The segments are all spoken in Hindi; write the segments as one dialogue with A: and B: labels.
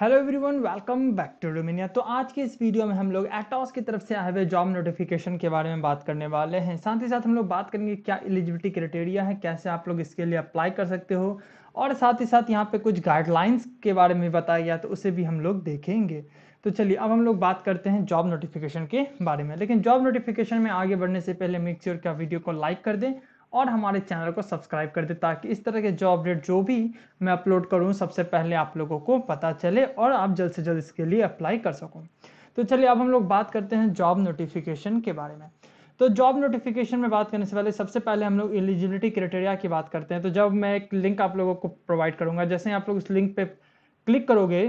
A: hello everyone welcome back to Romania तो आज के इस वीडियो में हम लोग एटॉस की तरफ से आए हुए जॉब नोटिफिकेशन के बारे में बात करने वाले हैं साथ ही साथ हम लोग बात करेंगे क्या एलिजिबिलिटी क्राइटेरिया है कैसे आप लोग इसके लिए अप्लाई कर सकते हो और साथ ही साथ यहाँ पे कुछ गाइडलाइंस के बारे में बताया गया तो उसे भी हम लोग देखेंगे तो चलिए अब हम लोग बात करते हैं जॉब नोटिफिकेशन के बारे में लेकिन जॉब नोटिफिकेशन में आगे बढ़ने से पहले मेक श्योर क्या वीडियो को लाइक कर दें और हमारे चैनल को सब्सक्राइब कर दे ताकि इस तरह के जॉब अपडेट जो भी मैं अपलोड करूँ सबसे पहले आप लोगों को पता चले और आप जल्द से जल्द इसके लिए अप्लाई कर सकूँ तो चलिए अब हम लोग बात करते हैं जॉब नोटिफिकेशन के बारे में तो जॉब नोटिफिकेशन में बात करने से पहले सबसे पहले हम लोग एलिजिबिलिटी क्राइटेरिया की बात करते हैं तो जब मैं एक लिंक आप लोगों को प्रोवाइड करूंगा जैसे आप लोग उस लिंक पे क्लिक करोगे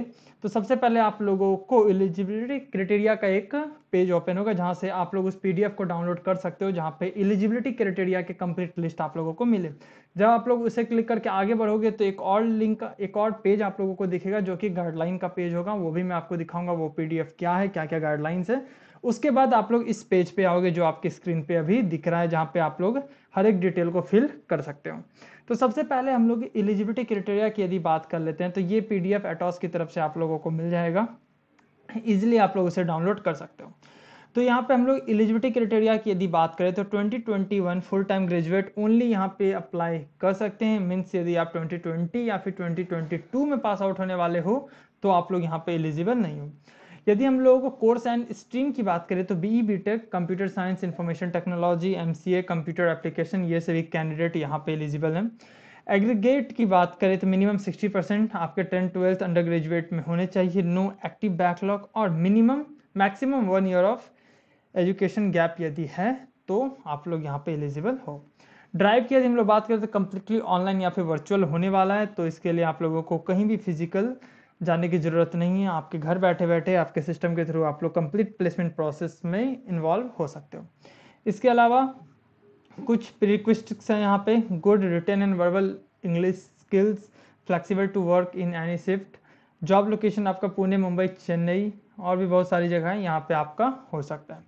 A: तो सबसे पहले आप लोगों को एलिजिबिलिटी क्राइटेरिया का एक पेज ओपन होगा जहां से आप लोग उस पीडीएफ को डाउनलोड कर सकते हो जहां पे एलिजिबिलिटी क्राइटेरिया के कंप्लीट लिस्ट आप लोगों को मिले जब आप लोग उसे क्लिक करके आगे बढ़ोगे तो एक और लिंक एक और पेज आप लोगों को दिखेगा जो कि गाइडलाइन का पेज होगा वो भी मैं आपको दिखाऊंगा वो पीडीएफ क्या है क्या क्या गाइडलाइंस है उसके बाद आप लोग इस पेज पे आओगे जो आपके स्क्रीन पे अभी दिख रहा है जहाँ पे आप लोग हर एक डिटेल को फिल कर सकते हो तो सबसे पहले हम लोग एलिजिबिलिटी क्राइटेरिया की यदि बात कर लेते हैं तो ये पी डी एटॉस की तरफ से आप लोगों को मिल जाएगा ईजिली आप लोग उसे डाउनलोड कर सकते हो तो यहाँ पे हम लोग एलिजिबिलिटी क्राइटेरिया की यदि बात करें तो 2021 फुल टाइम ग्रेजुएट ओनली यहाँ पे अप्लाई कर सकते हैं मीन्स यदि आप 2020 या फिर 2022 में पास आउट होने वाले हो तो आप लोग यहाँ पे एलिजिबल नहीं हो यदि हम लोगों को कोर्स एंड स्ट्रीम की बात करें तो B B tech computer science information technology M C A computer application ये सभी कैंडिडेट यहाँ पे एलिजिबल हैं एग्रीगेट की बात करें तो मिनिमम सिक्सटी परसेंट आपके टेंथ ट्वेल्थ अंडर ग्रेजुएट में होने चाहिए नो एक्टिव बैकलॉग और minimum maximum one year of education gap यदि है तो आप लोग यहाँ पे एलिजिबल हो ड्राइव की यदि हम लोग बात करें तो कम्प्लीटली ऑनलाइन या फिर वर्चुअल होने वाला है तो इसके लिए आप लोगों को कहीं भी फिजिकल जाने की ज़रूरत नहीं है आपके घर बैठे बैठे आपके सिस्टम के थ्रू आप लोग कंप्लीट प्लेसमेंट प्रोसेस में इन्वॉल्व हो सकते हो इसके अलावा कुछ प्रिक्विस्टिक्स हैं यहाँ पे good written and verbal English skills flexible to work in any shift job location आपका पुणे मुंबई चेन्नई और भी बहुत सारी जगह है यहाँ पे आपका हो सकता है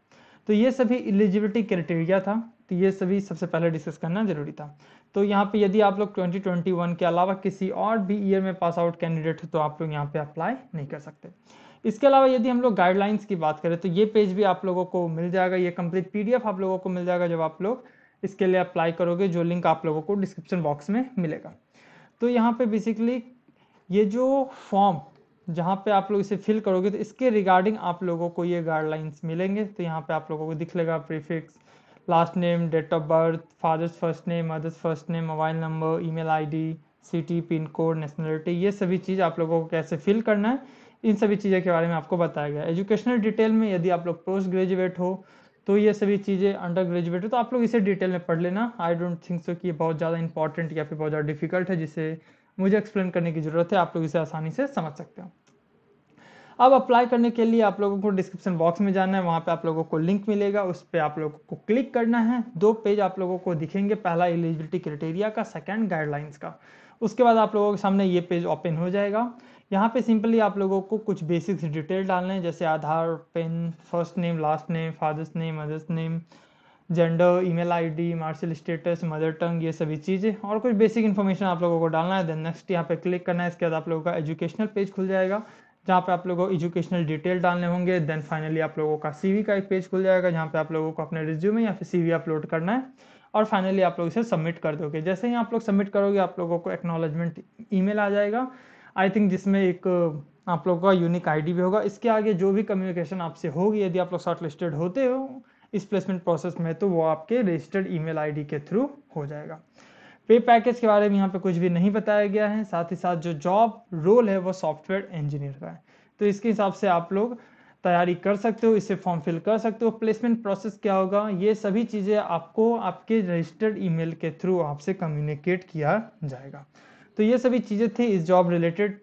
A: तो ये सभी एलिजिबिलिटी क्राइटेरिया था तो ये सभी सबसे पहले डिस्कस करना जरूरी था तो यहाँ पे यदि आप लोग 2021 के अलावा किसी और भी ईयर में पास आउट कैंडिडेट हो तो आप लोग यहाँ पे अप्लाई नहीं कर सकते इसके अलावा यदि हम लोग गाइडलाइंस की बात करें तो ये पेज भी आप लोगों को मिल जाएगा ये कंप्लीट पीडीएफ आप लोगों को मिल जाएगा जब आप लोग इसके लिए अप्लाई करोगे जो लिंक आप लोगों को डिस्क्रिप्शन बॉक्स में मिलेगा तो यहाँ पे बेसिकली ये जो फॉर्म जहाँ पे आप लोग इसे फिल करोगे तो इसके रिगार्डिंग आप लोगों को ये गाइडलाइंस मिलेंगे तो यहाँ पे आप लोगों को दिख लेगा prefix last name date of birth father's first name mother's first name mobile number email ID city pin code nationality ये सभी चीज़ आप लोगों को कैसे फिल करना है इन सभी चीज़ों के बारे में आपको बताया गया एजुकेशनल डिटेल में यदि आप लोग पोस्ट ग्रेजुएट हो तो ये सभी चीज़ें अंडर ग्रेजुएट हो तो आप लोग इसे डिटेल में पढ़ लेना आई डोंट थिंक सो कि ये बहुत ज़्यादा इंपॉर्टेंट या फिर बहुत ज़्यादा डिफिकल्ट है जिसे मुझे एक्सप्लेन करने की ज़रूरत है आप लोग इसे आसानी से समझ सकते हो अब अप्लाई करने के लिए आप लोगों को डिस्क्रिप्शन बॉक्स में जाना है वहाँ पे आप लोगों को लिंक मिलेगा उस पर आप लोगों को क्लिक करना है दो पेज आप लोगों को दिखेंगे पहला एलिजिबिलिटी क्राइटेरिया का सेकेंड गाइडलाइंस का उसके बाद आप लोगों के सामने ये पेज ओपन हो जाएगा यहाँ पे सिंपली आप लोगों को कुछ बेसिक्स डिटेल डालना है जैसे Aadhaar PAN first name last name father's name mother's name gender email ID marital status mother tongue ये सभी चीज़ें और कुछ बेसिक इन्फॉर्मेशन आप लोगों को डालना है देन नेक्स्ट यहाँ पे क्लिक करना है इसके बाद आप लोगों का एजुकेशनल पेज खुल जाएगा जहाँ पे आप लोगों को एजुकेशनल डिटेल डालने होंगे देन फाइनली आप लोगों का सीवी का एक पेज खुल जाएगा जहाँ पे आप लोगों को अपने रिज्यूमे या फिर सीवी अपलोड करना है और फाइनली आप लोग इसे सबमिट कर दोगे जैसे ही आप लोग सबमिट करोगे आप लोगों को एक्नोलॉजमेंट ई आ जाएगा आई थिंक जिसमें एक आप लोगों का यूनिक आई भी होगा इसके आगे जो भी कम्युनिकेशन आपसे होगी यदि आप लोग शॉर्ट लिस्टेड होते हो इस प्लेसमेंट प्रोसेस में तो वो आपके रजिस्टर्ड ईमेल आईडी के थ्रू हो जाएगा पे पैकेज के बारे में यहाँ पे कुछ भी नहीं बताया गया है साथ ही साथ जो जॉब रोल है वो सॉफ्टवेयर इंजीनियर का है तो इसके हिसाब से आप लोग तैयारी कर सकते हो इसे फॉर्म फिल कर सकते हो प्लेसमेंट प्रोसेस क्या होगा ये सभी चीज़ें आपको आपके रजिस्टर्ड ईमेल के थ्रू आपसे कम्युनिकेट किया जाएगा तो ये सभी चीज़ें थी इस जॉब रिलेटेड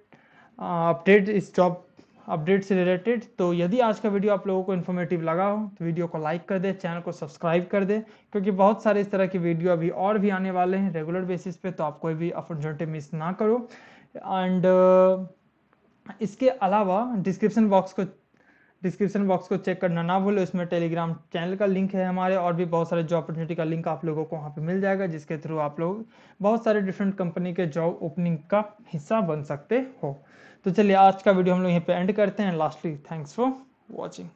A: अपडेट इस जॉब अपडेट से रिलेटेड तो यदि आज का वीडियो आप लोगों को इन्फॉर्मेटिव लगा हो तो वीडियो को लाइक कर दे चैनल को सब्सक्राइब कर दे क्योंकि बहुत सारे इस तरह के वीडियो अभी और भी आने वाले हैं रेगुलर बेसिस पे तो आप कोई भी अपॉर्चुनिटी मिस ना करो एंड uh, इसके अलावा डिस्क्रिप्शन बॉक्स को डिस्क्रिप्शन बॉक्स को चेक करना ना भूलो इसमें टेलीग्राम चैनल का लिंक है हमारे और भी बहुत सारे जॉब अपॉर्चुनिटी का लिंक आप लोगों को वहाँ पे मिल जाएगा जिसके थ्रू आप लोग बहुत सारे डिफरेंट कंपनी के जॉब ओपनिंग का हिस्सा बन सकते हो तो चलिए आज का वीडियो हम लोग यहीं पे एंड करते हैं लास्टली थैंक्स फॉर वॉचिंग